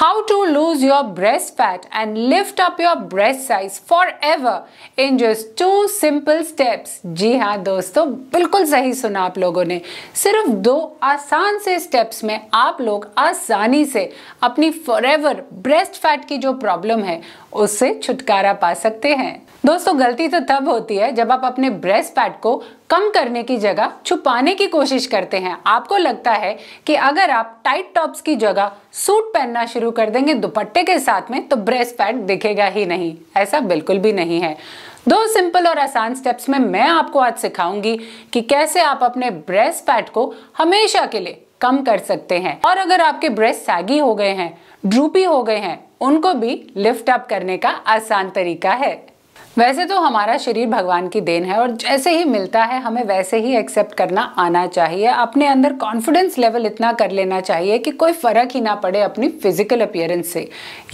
how to lose your breast fat and lift up your breast size forever in just two simple steps जी हाँ दोस्तों बिल्कुल सही सुना आप लोगों ने सिर्फ दो आसान से स्टेप्स में आप लोग आसानी से अपनी फॉरएवर ब्रेस्ट फैट की जो प्रॉब्लम है उससे छुटकारा पा सकते हैं दोस्तों गलती तो तब होती है जब आप अपने ब्रेस्ट फैट को कम करने की जगह छुपाने की कोशिश करते हैं आपको लगता है कि अगर आप टाइट टॉप्स की जगह सूट पहनना शुरू कर देंगे दुपट्टे के साथ में तो ब्रेस्ट पैट दिखेगा ही नहीं ऐसा बिल्कुल भी नहीं है दो सिंपल और आसान स्टेप्स में मैं आपको आज सिखाऊंगी कि कैसे आप अपने ब्रेस्ट पैट को हमेशा के लिए कम कर सकते हैं और अगर आपके ब्रेस्ट सैगी हो गए हैं ड्रूपी हो गए हैं उनको भी लिफ्ट अप करने का आसान तरीका है वैसे तो हमारा शरीर भगवान की देन है और जैसे ही मिलता है हमें वैसे ही एक्सेप्ट करना आना चाहिए अपने अंदर कॉन्फिडेंस लेवल इतना कर लेना चाहिए कि कोई फर्क ही ना पड़े अपनी फिजिकल अपियरेंस से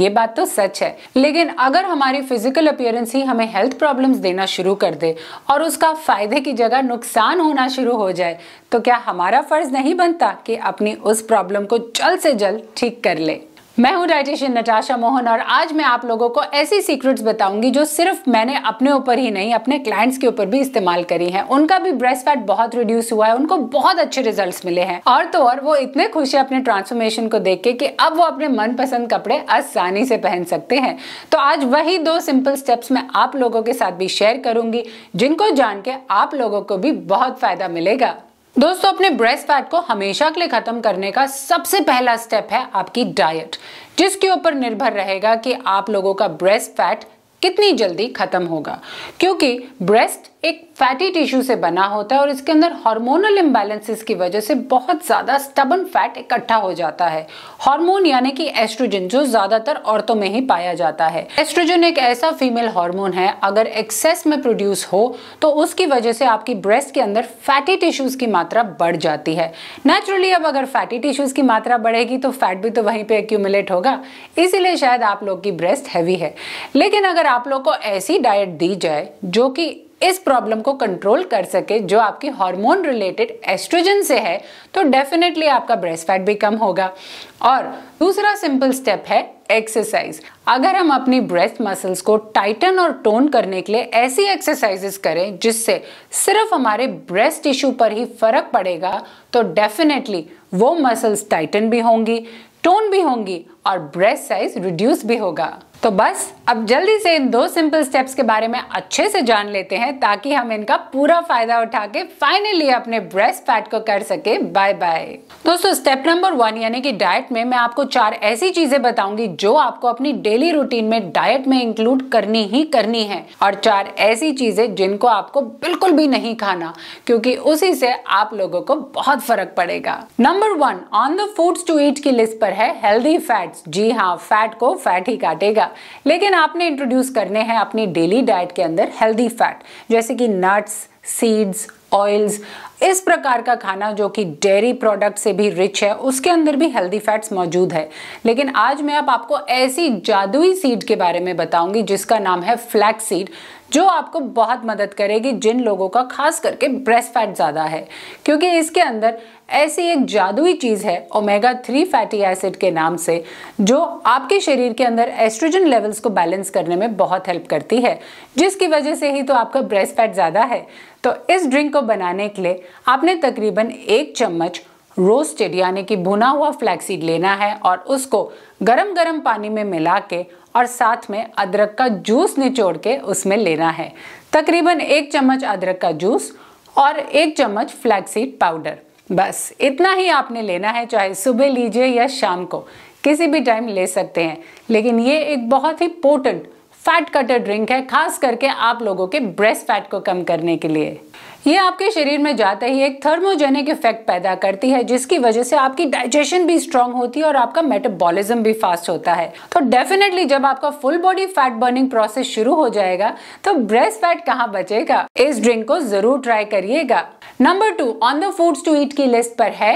ये बात तो सच है लेकिन अगर हमारी फिजिकल अपियरेंस ही हमें हेल्थ प्रॉब्लम्स देना शुरू कर दे और उसका फायदे की जगह नुकसान होना शुरू हो जाए तो क्या हमारा फर्ज नहीं बनता कि अपनी उस प्रॉब्लम को जल्द से जल्द ठीक कर ले मैं हूं डाइटिशियन नटाशा मोहन और आज मैं आप लोगों को ऐसी सीक्रेट्स बताऊंगी जो सिर्फ मैंने अपने ऊपर ही नहीं अपने क्लाइंट्स के ऊपर भी इस्तेमाल करी हैं उनका भी ब्रेस्ट फैट बहुत रिड्यूस हुआ है उनको बहुत अच्छे रिजल्ट्स मिले हैं और तो और वो इतने खुश है अपने ट्रांसफॉर्मेशन को देख के कि अब वो अपने मनपसंद कपड़े आसानी से पहन सकते हैं तो आज वही दो सिंपल स्टेप्स मैं आप लोगों के साथ भी शेयर करूंगी जिनको जान के आप लोगों को भी बहुत फायदा मिलेगा दोस्तों अपने ब्रेस्ट फैट को हमेशा के लिए खत्म करने का सबसे पहला स्टेप है आपकी डाइट जिसके ऊपर निर्भर रहेगा कि आप लोगों का ब्रेस्ट फैट कितनी जल्दी खत्म होगा क्योंकि ब्रेस्ट एक फैटी टिश्यू से बना होता है और इसके अंदर हार्मोनल इम्बैलेंसेस की वजह से बहुत ज़्यादा स्टबन फैट इकट्ठा हो जाता है हार्मोन यानी कि एस्ट्रोजन जो ज़्यादातर औरतों में ही पाया जाता है एस्ट्रोजन एक ऐसा फीमेल हार्मोन है अगर एक्सेस में प्रोड्यूस हो तो उसकी वजह से आपकी ब्रेस्ट के अंदर फैटी टिश्यूज़ की मात्रा बढ़ जाती है नेचुरली अब अगर फैटी टिश्यूज़ की मात्रा बढ़ेगी तो फैट भी तो वहीं पर एक्यूमुलेट होगा इसीलिए शायद आप लोग की ब्रेस्ट हैवी है लेकिन अगर आप लोग को ऐसी डाइट दी जाए जो कि इस प्रॉब्लम को कंट्रोल कर सके जो आपकी हार्मोन रिलेटेड एस्ट्रोजन से है तो डेफिनेटली आपका ब्रेस्ट फैट भी कम होगा और दूसरा सिंपल स्टेप है एक्सरसाइज अगर हम अपनी ब्रेस्ट मसल्स को टाइटन और टोन करने के लिए ऐसी एक्सरसाइजेस करें जिससे सिर्फ हमारे ब्रेस्ट टिश्यू पर ही फर्क पड़ेगा तो डेफिनेटली वो मसल्स टाइटन भी होंगी टोन भी होंगी और ब्रेस्ट साइज रिड्यूस भी होगा तो बस अब जल्दी से इन दो सिंपल स्टेप्स के बारे में अच्छे से जान लेते हैं ताकि हम इनका पूरा फायदा उठा के फाइनली अपने ब्रेस्ट फैट को कर सके बाय बाय दोस्तों स्टेप नंबर वन यानी कि डाइट में मैं आपको चार ऐसी चीजें बताऊंगी जो आपको अपनी डेली रूटीन में डाइट में इंक्लूड करनी ही करनी है और चार ऐसी चीजें जिनको आपको बिल्कुल भी नहीं खाना क्योंकि उसी से आप लोगों को बहुत फर्क पड़ेगा number one on the foods to eat की लिस्ट पर है हेल्दी फैट फैट्स जी हाँ फैट को फैट ही काटेगा लेकिन आपने इंट्रोड्यूस करने हैं अपनी डेली डाइट के अंदर हेल्दी फैट जैसे कि नट्स सीड्स ऑयल्स इस प्रकार का खाना जो कि डेयरी प्रोडक्ट से भी रिच है उसके अंदर भी हेल्दी फैट्स मौजूद है लेकिन आज मैं आप आपको ऐसी जादुई सीड के बारे में बताऊंगी जिसका नाम है फ्लैक्स सीड जो आपको बहुत मदद करेगी जिन लोगों का खास करके ब्रेस्ट फैट ज़्यादा है क्योंकि इसके अंदर ऐसी एक जादुई चीज़ है ओमेगा थ्री फैटी एसिड के नाम से जो आपके शरीर के अंदर एस्ट्रोजन लेवल्स को बैलेंस करने में बहुत हेल्प करती है जिसकी वजह से ही तो आपका ब्रेस्ट फैट ज़्यादा है तो इस ड्रिंक को बनाने के लिए आपने तकरीबन एक चम्मच रोस्टेड यानी कि भुना हुआ फ्लैक्सीड लेना है और उसको गरम गरम पानी में मिला के और साथ में अदरक का जूस निचोड़ के उसमें लेना है तकरीबन एक चम्मच अदरक का जूस और एक चम्मच फ्लैक्सीड पाउडर बस इतना ही आपने लेना है चाहे सुबह लीजिए या शाम को किसी भी टाइम ले सकते हैं लेकिन ये एक बहुत ही पोटेंट फैट कटर ड्रिंक है खास करके आप लोगों के ब्रेस्ट फैट को कम करने के लिए ये आपके शरीर में जाते ही एक थर्मोजेनिक इफेक्ट पैदा करती है जिसकी वजह से आपकी डाइजेशन भी स्ट्रांग होती है और आपका मेटाबॉलिज्म भी फास्ट होता है तो डेफिनेटली जब आपका full body fat burning process शुरू हो जाएगा तो ब्रेस्ट फैट कहाँ बचेगा इस ड्रिंक को जरूर ट्राई करिएगा number two on the foods to eat की लिस्ट पर है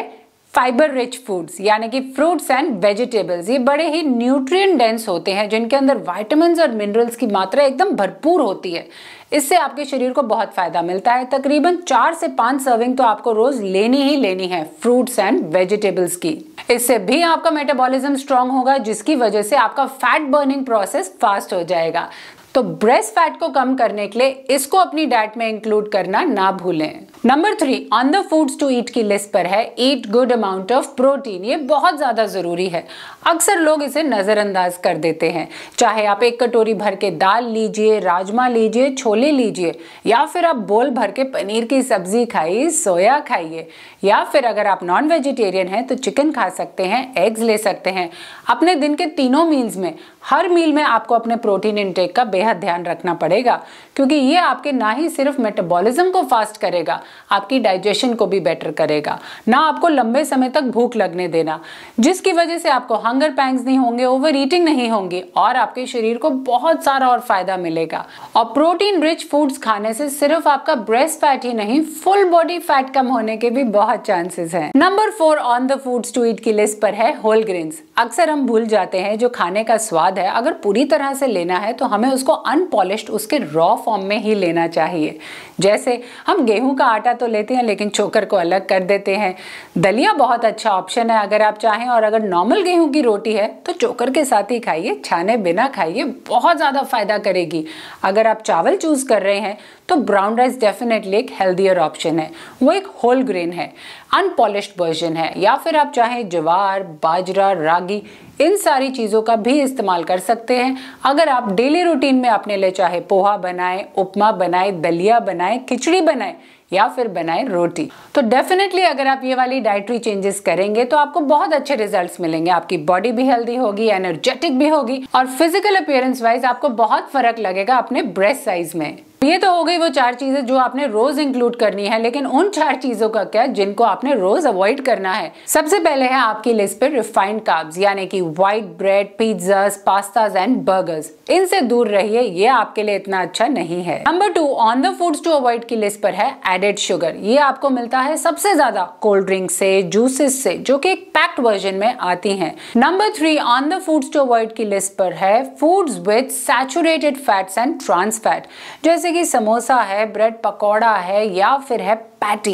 फाइबर रिच फूड्स यानी कि फ्रूट्स एंड वेजिटेबल्स ये बड़े ही न्यूट्रिएंट डेंस होते हैं जिनके अंदर वाइटमिन और मिनरल्स की मात्रा एकदम भरपूर होती है इससे आपके शरीर को बहुत फायदा मिलता है तकरीबन चार से पांच सर्विंग तो आपको रोज लेनी ही लेनी है फ्रूट्स एंड वेजिटेबल्स की इससे भी आपका मेटाबॉलिज्म स्ट्रांग होगा जिसकी वजह से आपका फैट बर्निंग प्रोसेस फास्ट हो जाएगा तो ब्रेस्ट फैट को कम करने के लिए इसको अपनी डाइट में इंक्लूड करना ना भूलें number three on the foods to eat की लिस्ट पर है eat good amount of protein ये बहुत ज़्यादा ज़रूरी है अक्सर लोग इसे नज़रअंदाज कर देते हैं चाहे आप एक कटोरी भर के दाल लीजिए राजमा लीजिए छोले लीजिए या फिर आप बोल भर के पनीर की सब्ज़ी खाइए सोया खाइए या फिर अगर आप नॉन वेजिटेरियन हैं तो चिकन खा सकते हैं एग्स ले सकते हैं अपने दिन के तीनों मील्स में हर मील में आपको अपने प्रोटीन इनटेक का बेहद ध्यान रखना पड़ेगा क्योंकि ये आपके ना ही सिर्फ मेटाबॉलिज्म को फास्ट करेगा आपकी डाइजेशन को भी बेटर करेगा ना आपको लंबे समय तक भूख लगने देना जिसकी वजह से आपको हंगर पैंग्स नहीं होंगे ओवर ईटिंग नहीं होंगी और आपके शरीर को बहुत सारा और फायदा मिलेगा और प्रोटीन रिच फूड्स खाने से सिर्फ आपका ब्रेस्ट फैट ही नहीं फुल बॉडी फैट कम होने के भी बहुत चांसेस हैं number four on the foods to eat की लिस्ट पर है होल ग्रेन्स अक्सर हम भूल जाते हैं जो खाने का स्वाद है अगर पूरी तरह से लेना है तो हमें उसको अनपॉलिश उसके रॉ फॉर्म में ही लेना चाहिए जैसे हम गेहूं का आटा तो लेते हैं लेकिन चोकर को अलग कर देते हैं दलिया बहुत अच्छा ऑप्शन है अगर आप चाहें और अगर नॉर्मल गेहूं की रोटी है तो चोकर के साथ ही खाइए छाने बिना खाइए बहुत ज़्यादा फ़ायदा करेगी अगर आप चावल चूज़ कर रहे हैं तो ब्राउन राइस डेफिनेटली एक हेल्दियर ऑप्शन है वो एक होल ग्रेन है अनपॉलिश वर्जन है या फिर आप चाहें जवार बाजरा रागी इन सारी चीज़ों का भी इस्तेमाल कर सकते हैं अगर आप डेली रूटीन में अपने लिए चाहे पोहा बनाएं उपमा बनाएं दलिया बनाएं खिचड़ी बनाएं या फिर बनाए रोटी तो डेफिनेटली अगर आप ये वाली डाइटरी चेंजेस करेंगे तो आपको बहुत अच्छे रिजल्ट मिलेंगे आपकी बॉडी भी हेल्दी होगी एनर्जेटिक भी होगी और फिजिकल अपियरेंस वाइज आपको बहुत फर्क लगेगा अपने ब्रेस्ट साइज में ये तो हो गई वो चार चीजें जो आपने रोज इंक्लूड करनी है लेकिन उन चार चीजों का क्या जिनको आपने रोज अवॉइड करना है सबसे पहले है आपकी लिस्ट पे रिफाइंड कार्ब्स यानी कि white bread pizza pastas and burgers इनसे दूर रहिए ये आपके लिए इतना अच्छा नहीं है number two on the foods to avoid की लिस्ट पर है एडेड शुगर ये आपको मिलता है सबसे ज्यादा कोल्ड ड्रिंक से जूसेस से जो की एक पैक्ड वर्जन में आती है number three on the foods to avoid की लिस्ट पर है foods with saturated fats and trans fat जैसे जैसे कि समोसा है ब्रेड पकौड़ा है या फिर है पैटी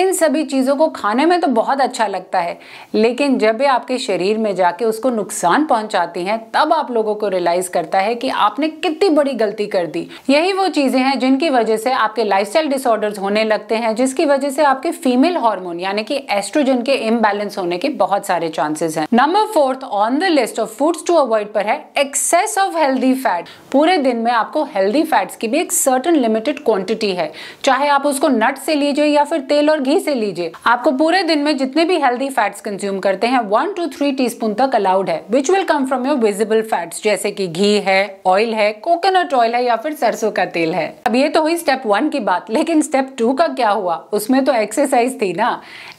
इन सभी चीज़ों को खाने में तो बहुत अच्छा लगता है लेकिन जब ये आपके शरीर में जाके उसको नुकसान पहुंचाती हैं तब आप लोगों को रियलाइज करता है कि आपने कितनी बड़ी गलती कर दी यही वो चीज़ें हैं जिनकी वजह से आपके लाइफस्टाइल डिसऑर्डर्स होने लगते हैं जिसकी वजह से आपके फीमेल हार्मोन यानी कि एस्ट्रोजन के इम्बैलेंस होने के बहुत सारे चांसेस हैं number fourth on the list of foods to avoid पर है एक्सेस ऑफ हेल्दी फैट पूरे दिन में आपको हेल्दी फैट्स की भी एक सर्टन लिमिटेड क्वांटिटी है चाहे आप उसको नट से लीजिए लीजिए या फिर तेल और घी से लीजिए आपको पूरे दिन में जितने भी हेल्दी फैट्स कंज्यूम करते हैं वन टू थ्री टी तक अलाउड है which will come from your visible fats जैसे की घी है ऑयल है कोकोनट ऑयल है या फिर सरसों का तेल है अब ये तो हुई स्टेप वन की बात लेकिन स्टेप टू का क्या हुआ उसमें तो एक्सरसाइज थी ना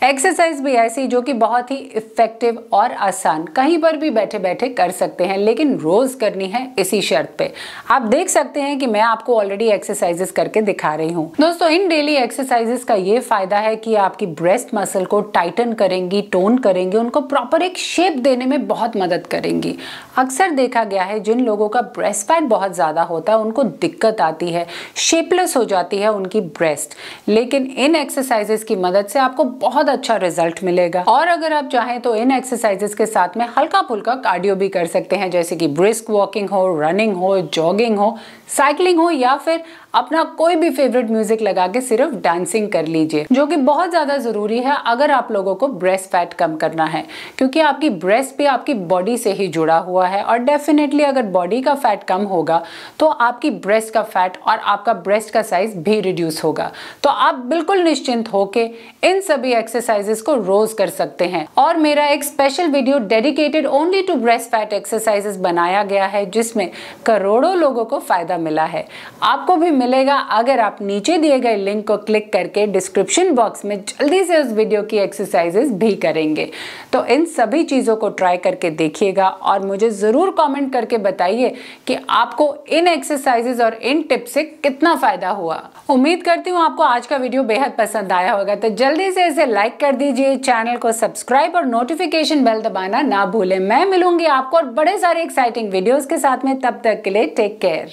एक्सरसाइज भी ऐसी जो कि बहुत ही इफेक्टिव और आसान कहीं पर भी बैठे बैठे कर सकते हैं लेकिन रोज करनी है इसी शर्त पे आप देख सकते हैं कि मैं आपको ऑलरेडी एक्सरसाइजेस करके दिखा रही हूँ दोस्तों इन डेली एक्सरसाइजेस इसका ये फ़ायदा है कि आपकी ब्रेस्ट मसल को टाइटन करेंगी टोन करेंगी उनको प्रॉपर एक शेप देने में बहुत मदद करेंगी अक्सर देखा गया है जिन लोगों का ब्रेस्ट फैट बहुत ज़्यादा होता है उनको दिक्कत आती है शेपलेस हो जाती है उनकी ब्रेस्ट लेकिन इन एक्सरसाइजेस की मदद से आपको बहुत अच्छा रिजल्ट मिलेगा और अगर आप चाहें तो इन एक्सरसाइजेस के साथ में हल्का फुल्का कार्डियो भी कर सकते हैं जैसे कि ब्रिस्क वॉकिंग हो रनिंग हो जॉगिंग हो साइकिलिंग हो या फिर अपना कोई भी फेवरेट म्यूजिक लगा के सिर्फ डांसिंग कर लीजिए जो कि बहुत ज़्यादा ज़रूरी है अगर आप लोगों को ब्रेस्ट फैट कम करना है क्योंकि आपकी ब्रेस्ट भी आपकी बॉडी से ही जुड़ा हुआ है और डेफिनेटली अगर बॉडी का फैट कम होगा तो आपकी ब्रेस्ट का फैट और आपका ब्रेस्ट का साइज भी रिड्यूस होगा तो आप बिल्कुल निश्चिंत होके इन सभी एक्सरसाइजेस को रोज कर सकते हैं और मेरा एक special video dedicated only to breast fat exercises बनाया गया है जिसमें करोड़ों लोगों को फायदा मिला है आपको भी मिलेगा अगर आप नीचे दिए गए लिंक को क्लिक करके डिस्क्रिप्शन बॉक्स में जल्दी से उस वीडियो की एक्सरसाइजेस भी करेंगे तो इन सभी चीज़ों को ट्राई करके देखिएगा और मुझे ज़रूर कॉमेंट करके बताइए कि आपको इन एक्सरसाइजेज और इन टिप्स से कितना फ़ायदा हुआ उम्मीद करती हूँ आपको आज का वीडियो बेहद पसंद आया होगा तो जल्दी से इसे लाइक कर दीजिए चैनल को सब्सक्राइब और नोटिफिकेशन बेल दबाना ना भूलें मैं मिलूंगी आपको और बड़े सारे एक्साइटिंग वीडियोस के साथ में तब तक के लिए टेक केयर